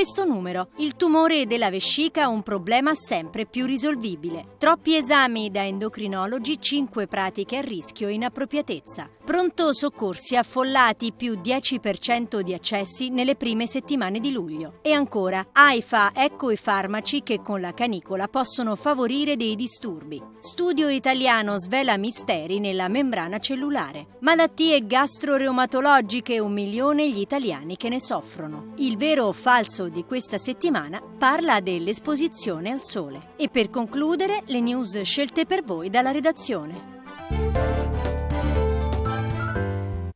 questo numero. Il tumore della vescica è un problema sempre più risolvibile. Troppi esami da endocrinologi, 5 pratiche a rischio e inappropriatezza. Pronto soccorsi affollati più 10% di accessi nelle prime settimane di luglio. E ancora, AIFA ecco i farmaci che con la canicola possono favorire dei disturbi. Studio italiano svela misteri nella membrana cellulare. Malattie gastroreomatologiche, un milione gli italiani che ne soffrono. Il vero o falso di questa settimana parla dell'esposizione al sole. E per concludere, le news scelte per voi dalla redazione.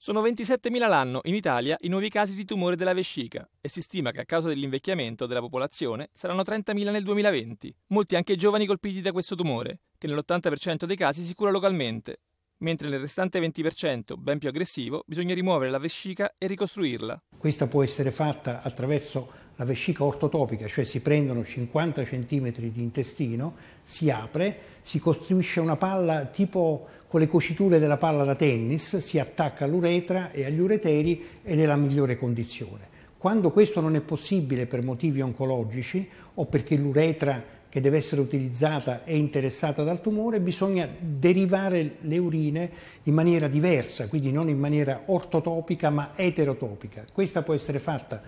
Sono 27.000 l'anno in Italia i nuovi casi di tumore della vescica e si stima che a causa dell'invecchiamento della popolazione saranno 30.000 nel 2020, molti anche giovani colpiti da questo tumore, che nell'80% dei casi si cura localmente, mentre nel restante 20%, ben più aggressivo, bisogna rimuovere la vescica e ricostruirla. Questa può essere fatta attraverso la vescica ortotopica, cioè si prendono 50 cm di intestino, si apre, si costruisce una palla tipo con le cuciture della palla da tennis, si attacca all'uretra e agli ureteri ed è la migliore condizione. Quando questo non è possibile per motivi oncologici o perché l'uretra che deve essere utilizzata è interessata dal tumore, bisogna derivare le urine in maniera diversa, quindi non in maniera ortotopica ma eterotopica. Questa può essere fatta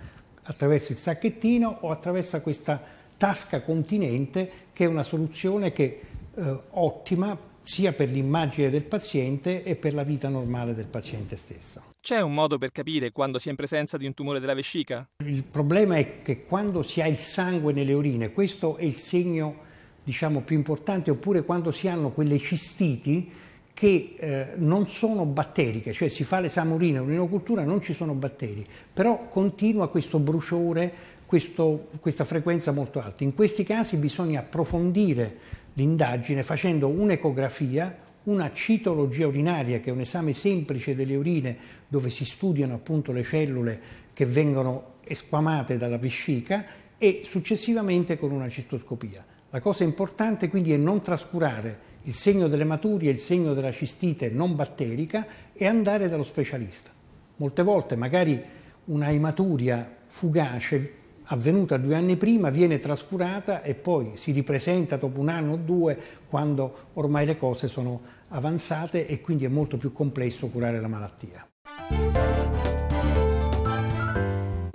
attraverso il sacchettino o attraverso questa tasca continente che è una soluzione che eh, ottima sia per l'immagine del paziente e per la vita normale del paziente stesso. C'è un modo per capire quando si è in presenza di un tumore della vescica? Il problema è che quando si ha il sangue nelle urine, questo è il segno diciamo, più importante, oppure quando si hanno quelle cistiti che eh, non sono batteriche, cioè si fa l'esame urina, l'urinocultura, non ci sono batteri, però continua questo bruciore, questo, questa frequenza molto alta. In questi casi bisogna approfondire l'indagine facendo un'ecografia, una citologia urinaria, che è un esame semplice delle urine dove si studiano appunto le cellule che vengono esquamate dalla vescica e successivamente con una cistoscopia. La cosa importante quindi è non trascurare il segno dell'ematuria, maturie, il segno della cistite non batterica e andare dallo specialista. Molte volte magari una ematuria fugace avvenuta due anni prima viene trascurata e poi si ripresenta dopo un anno o due quando ormai le cose sono avanzate e quindi è molto più complesso curare la malattia.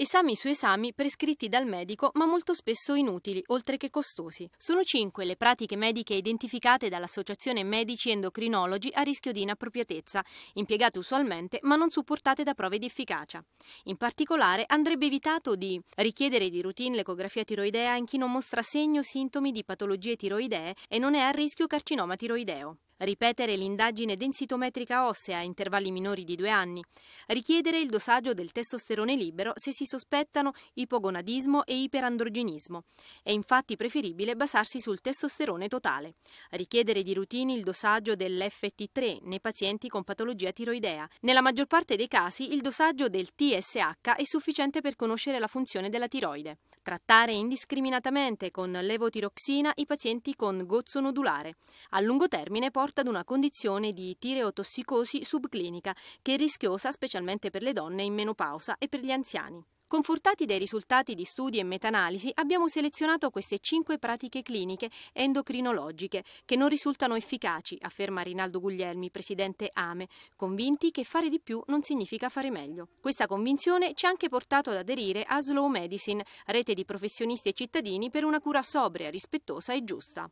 Esami su esami prescritti dal medico ma molto spesso inutili, oltre che costosi. Sono cinque le pratiche mediche identificate dall'Associazione Medici Endocrinologi a rischio di inappropriatezza, impiegate usualmente ma non supportate da prove di efficacia. In particolare andrebbe evitato di richiedere di routine l'ecografia tiroidea in chi non mostra segno o sintomi di patologie tiroidee e non è a rischio carcinoma tiroideo ripetere l'indagine densitometrica ossea a intervalli minori di due anni, richiedere il dosaggio del testosterone libero se si sospettano ipogonadismo e iperandrogenismo. È infatti preferibile basarsi sul testosterone totale, richiedere di routine il dosaggio dell'FT3 nei pazienti con patologia tiroidea. Nella maggior parte dei casi il dosaggio del TSH è sufficiente per conoscere la funzione della tiroide. Trattare indiscriminatamente con levotiroxina i pazienti con gozzo nodulare. A lungo termine porta porta ad una condizione di tireotossicosi subclinica, che è rischiosa specialmente per le donne in menopausa e per gli anziani. Confortati dai risultati di studi e metanalisi, abbiamo selezionato queste cinque pratiche cliniche endocrinologiche che non risultano efficaci, afferma Rinaldo Guglielmi, presidente AME, convinti che fare di più non significa fare meglio. Questa convinzione ci ha anche portato ad aderire a Slow Medicine, rete di professionisti e cittadini per una cura sobria, rispettosa e giusta.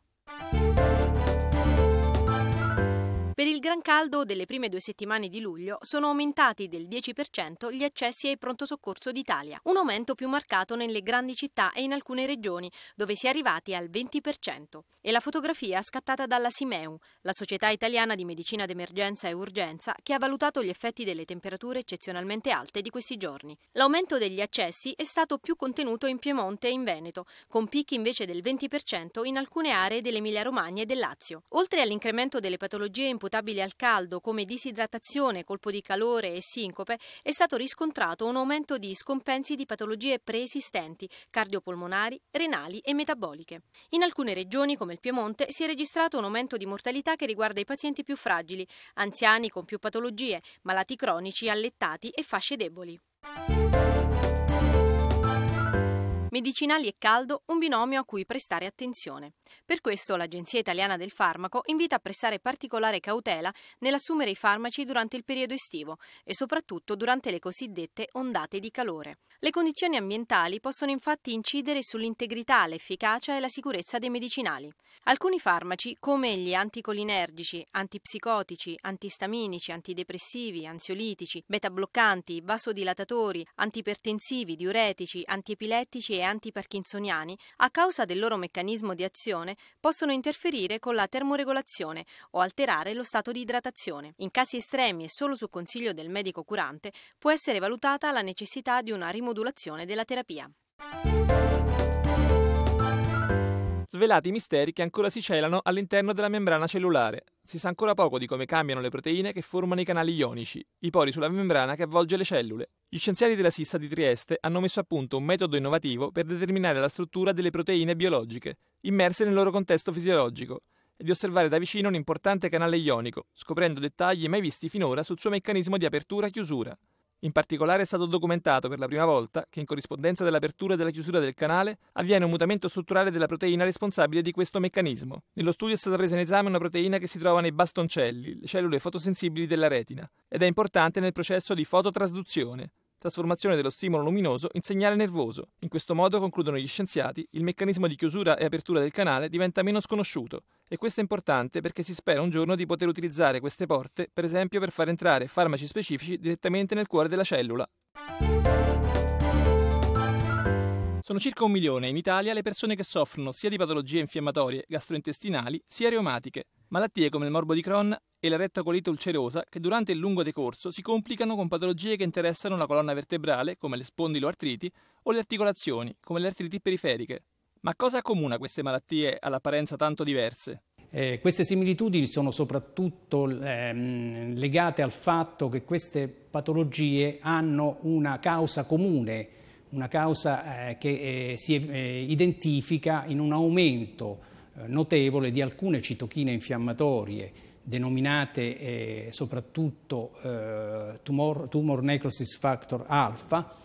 Per il gran caldo delle prime due settimane di luglio sono aumentati del 10% gli accessi ai pronto soccorso d'Italia, un aumento più marcato nelle grandi città e in alcune regioni, dove si è arrivati al 20%. E la fotografia scattata dalla Simeu, la Società Italiana di Medicina d'Emergenza e Urgenza, che ha valutato gli effetti delle temperature eccezionalmente alte di questi giorni. L'aumento degli accessi è stato più contenuto in Piemonte e in Veneto, con picchi invece del 20% in alcune aree dell'Emilia-Romagna e del Lazio. Oltre all'incremento delle patologie in imputabili al caldo come disidratazione, colpo di calore e sincope, è stato riscontrato un aumento di scompensi di patologie preesistenti, cardiopolmonari, renali e metaboliche. In alcune regioni, come il Piemonte, si è registrato un aumento di mortalità che riguarda i pazienti più fragili, anziani con più patologie, malati cronici, allettati e fasce deboli. Medicinali e caldo, un binomio a cui prestare attenzione. Per questo l'Agenzia Italiana del Farmaco invita a prestare particolare cautela nell'assumere i farmaci durante il periodo estivo e soprattutto durante le cosiddette ondate di calore. Le condizioni ambientali possono infatti incidere sull'integrità, l'efficacia e la sicurezza dei medicinali. Alcuni farmaci, come gli anticolinergici, antipsicotici, antistaminici, antidepressivi, ansiolitici, beta-bloccanti, vasodilatatori, antipertensivi, diuretici, antiepilettici e antiparkinsoniani, a causa del loro meccanismo di azione alimentazione possono interferire con la termoregolazione o alterare lo stato di idratazione. In casi estremi e solo su consiglio del medico curante può essere valutata la necessità di una rimodulazione della terapia svelati i misteri che ancora si celano all'interno della membrana cellulare. Si sa ancora poco di come cambiano le proteine che formano i canali ionici, i pori sulla membrana che avvolge le cellule. Gli scienziati della Sissa di Trieste hanno messo a punto un metodo innovativo per determinare la struttura delle proteine biologiche, immerse nel loro contesto fisiologico, e di osservare da vicino un importante canale ionico, scoprendo dettagli mai visti finora sul suo meccanismo di apertura-chiusura. In particolare è stato documentato per la prima volta che in corrispondenza dell'apertura e della chiusura del canale avviene un mutamento strutturale della proteina responsabile di questo meccanismo. Nello studio è stata presa in esame una proteina che si trova nei bastoncelli, le cellule fotosensibili della retina, ed è importante nel processo di fototrasduzione, trasformazione dello stimolo luminoso in segnale nervoso. In questo modo, concludono gli scienziati, il meccanismo di chiusura e apertura del canale diventa meno sconosciuto e questo è importante perché si spera un giorno di poter utilizzare queste porte, per esempio per far entrare farmaci specifici direttamente nel cuore della cellula. Sono circa un milione in Italia le persone che soffrono sia di patologie infiammatorie gastrointestinali sia reumatiche, malattie come il morbo di Crohn e la rettocolite ulcerosa che durante il lungo decorso si complicano con patologie che interessano la colonna vertebrale come le spondiloartriti o le articolazioni come le artriti periferiche. Ma cosa accomuna queste malattie all'apparenza tanto diverse? Eh, queste similitudini sono soprattutto ehm, legate al fatto che queste patologie hanno una causa comune, una causa eh, che eh, si eh, identifica in un aumento eh, notevole di alcune citochine infiammatorie denominate eh, soprattutto tumor, tumor necrosis factor alfa,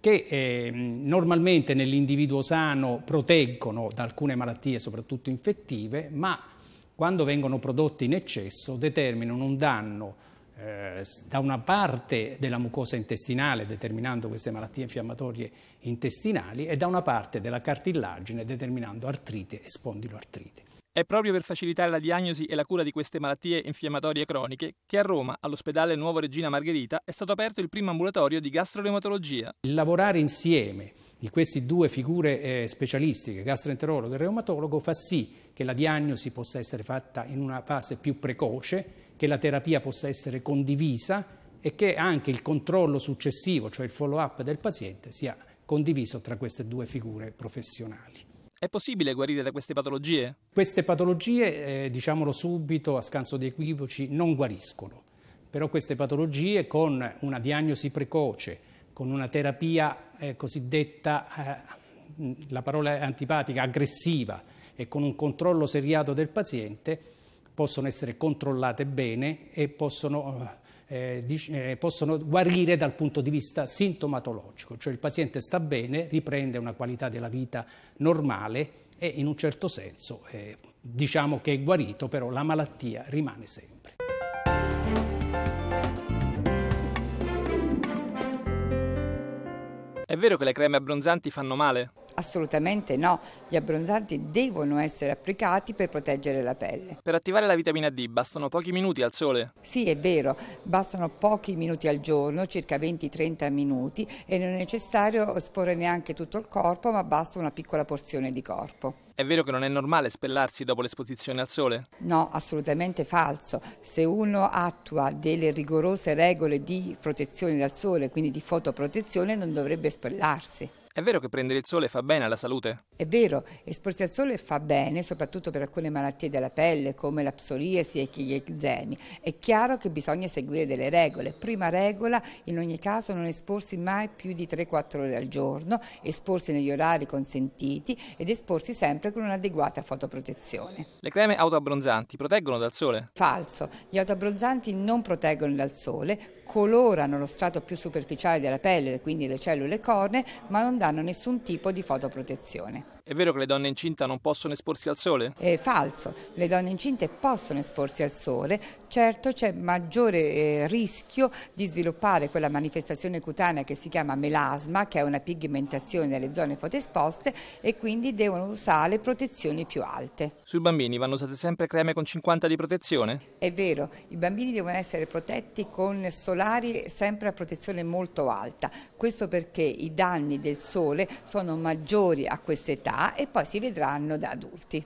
che eh, normalmente nell'individuo sano proteggono da alcune malattie, soprattutto infettive, ma quando vengono prodotti in eccesso determinano un danno eh, da una parte della mucosa intestinale, determinando queste malattie infiammatorie intestinali, e da una parte della cartilagine, determinando artrite e spondiloartrite. È proprio per facilitare la diagnosi e la cura di queste malattie infiammatorie croniche che a Roma, all'ospedale Nuovo Regina Margherita, è stato aperto il primo ambulatorio di Il Lavorare insieme di queste due figure eh, specialistiche, gastroenterologo e reumatologo, fa sì che la diagnosi possa essere fatta in una fase più precoce, che la terapia possa essere condivisa e che anche il controllo successivo, cioè il follow-up del paziente, sia condiviso tra queste due figure professionali. È possibile guarire da queste patologie? Queste patologie, eh, diciamolo subito, a scanso di equivoci, non guariscono. Però queste patologie con una diagnosi precoce, con una terapia eh, cosiddetta, eh, la parola è antipatica, aggressiva e con un controllo seriato del paziente, possono essere controllate bene e possono eh, eh, dic- eh, possono guarire dal punto di vista sintomatologico, cioè il paziente sta bene, riprende una qualità della vita normale e in un certo senso eh, diciamo che è guarito, però la malattia rimane sempre. È vero che le creme abbronzanti fanno male? Assolutamente no, gli abbronzanti devono essere applicati per proteggere la pelle. Per attivare la vitamina D bastano pochi minuti al sole? Sì, è vero, bastano pochi minuti al giorno, circa 20-30 minuti e non è necessario esporre neanche tutto il corpo, ma basta una piccola porzione di corpo. È vero che non è normale spellarsi dopo l'esposizione al sole? No, assolutamente falso. Se uno attua delle rigorose regole di protezione dal sole, quindi di fotoprotezione, non dovrebbe spellarsi. È vero che prendere il sole fa bene alla salute? È vero, esporsi al sole fa bene, soprattutto per alcune malattie della pelle come la psoriasi e gli eczemi. È chiaro che bisogna seguire delle regole. Prima regola, in ogni caso, non esporsi mai più di 3-4 ore al giorno, esporsi negli orari consentiti ed esporsi sempre con un'adeguata fotoprotezione. Le creme autoabbronzanti proteggono dal sole? Falso. Gli autoabbronzanti non proteggono dal sole, colorano lo strato più superficiale della pelle, quindi le cellule corne, ma non danno nessun tipo di fotoprotezione. È vero che le donne incinte non possono esporsi al sole? È falso, le donne incinte possono esporsi al sole, certo c'è maggiore eh, rischio di sviluppare quella manifestazione cutanea che si chiama melasma, che è una pigmentazione nelle zone fotoesposte e quindi devono usare protezioni più alte. Sui bambini vanno usate sempre creme con 50 di protezione? È vero, i bambini devono essere protetti con solari sempre a protezione molto alta, questo perché i danni del sole sono maggiori a questa età e poi si vedranno da adulti.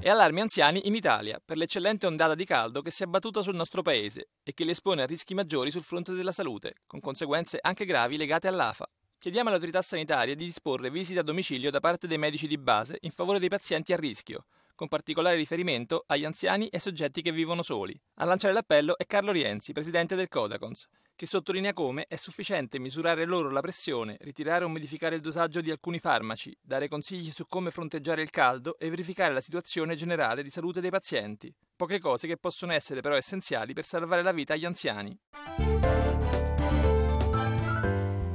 E allarmi anziani in Italia per l'eccellente ondata di caldo che si è abbattuta sul nostro paese e che li espone a rischi maggiori sul fronte della salute, con conseguenze anche gravi legate all'AFA. Chiediamo alle autorità sanitarie di disporre visite a domicilio da parte dei medici di base in favore dei pazienti a rischio, con particolare riferimento agli anziani e soggetti che vivono soli. A lanciare l'appello è Carlo Rienzi, presidente del Codacons, che sottolinea come è sufficiente misurare loro la pressione, ritirare o modificare il dosaggio di alcuni farmaci, dare consigli su come fronteggiare il caldo e verificare la situazione generale di salute dei pazienti. Poche cose che possono essere però essenziali per salvare la vita agli anziani.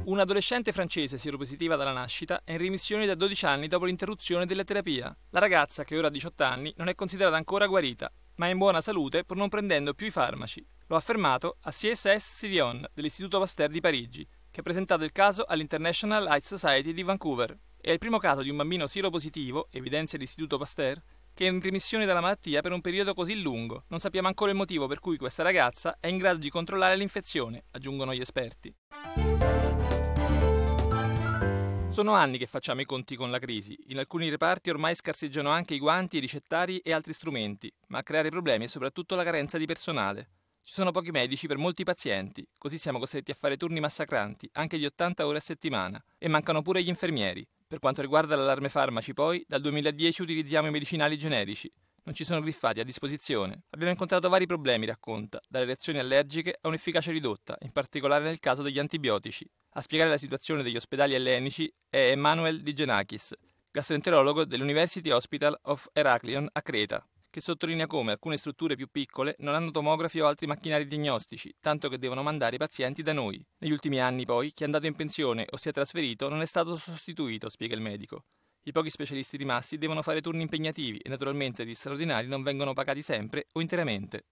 Un adolescente francese sieropositiva dalla nascita è in remissione da 12 anni dopo l'interruzione della terapia. La ragazza, che ora ha 18 anni, non è considerata ancora guarita ma è in buona salute pur non prendendo più i farmaci. Lo ha affermato a CSS Sirion dell'Istituto Pasteur di Parigi, che ha presentato il caso all'International Height Society di Vancouver. È il primo caso di un bambino sieropositivo, evidenzia l'Istituto Pasteur, che è in remissione dalla malattia per un periodo così lungo. Non sappiamo ancora il motivo per cui questa ragazza è in grado di controllare l'infezione, aggiungono gli esperti. Mm. Sono anni che facciamo i conti con la crisi. In alcuni reparti ormai scarseggiano anche i guanti, i ricettari e altri strumenti, ma a creare problemi è soprattutto la carenza di personale. Ci sono pochi medici per molti pazienti, così siamo costretti a fare turni massacranti, anche di 80 ore a settimana, e mancano pure gli infermieri. Per quanto riguarda l'allarme farmaci, poi, dal 2010 utilizziamo i medicinali generici non ci sono griffati a disposizione. Abbiamo incontrato vari problemi, racconta, dalle reazioni allergiche a un'efficacia ridotta, in particolare nel caso degli antibiotici. A spiegare la situazione degli ospedali ellenici è Emmanuel Di Genakis, gastroenterologo dell'University Hospital of Heraklion a Creta, che sottolinea come alcune strutture più piccole non hanno tomografi o altri macchinari diagnostici, tanto che devono mandare i pazienti da noi. Negli ultimi anni, poi, chi è andato in pensione o si è trasferito non è stato sostituito, spiega il medico. I pochi specialisti rimasti devono fare turni impegnativi e naturalmente gli straordinari non vengono pagati sempre o interamente.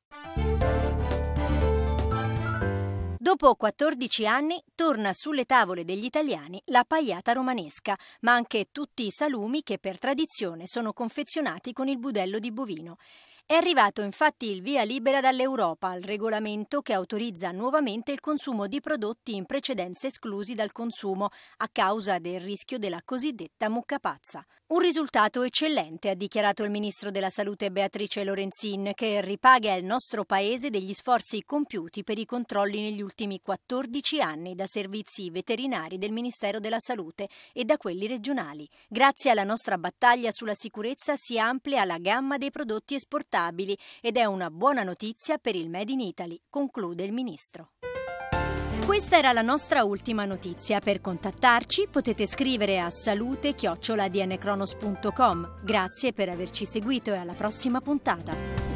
Dopo 14 anni torna sulle tavole degli italiani la pagliata romanesca, ma anche tutti i salumi che per tradizione sono confezionati con il budello di bovino. È arrivato infatti il via libera dall'Europa al regolamento che autorizza nuovamente il consumo di prodotti in precedenza esclusi dal consumo a causa del rischio della cosiddetta mucca pazza. Un risultato eccellente, ha dichiarato il ministro della Salute Beatrice Lorenzin, che ripaga il nostro paese degli sforzi compiuti per i controlli negli ultimi 14 anni da servizi veterinari del Ministero della Salute e da quelli regionali. Grazie alla nostra battaglia sulla sicurezza si amplia la gamma dei prodotti esportati stabili ed è una buona notizia per il Made in Italy, conclude il ministro. Questa era la nostra ultima notizia. Per contattarci potete scrivere a salute-dncronos.com. Grazie per averci seguito e alla prossima puntata.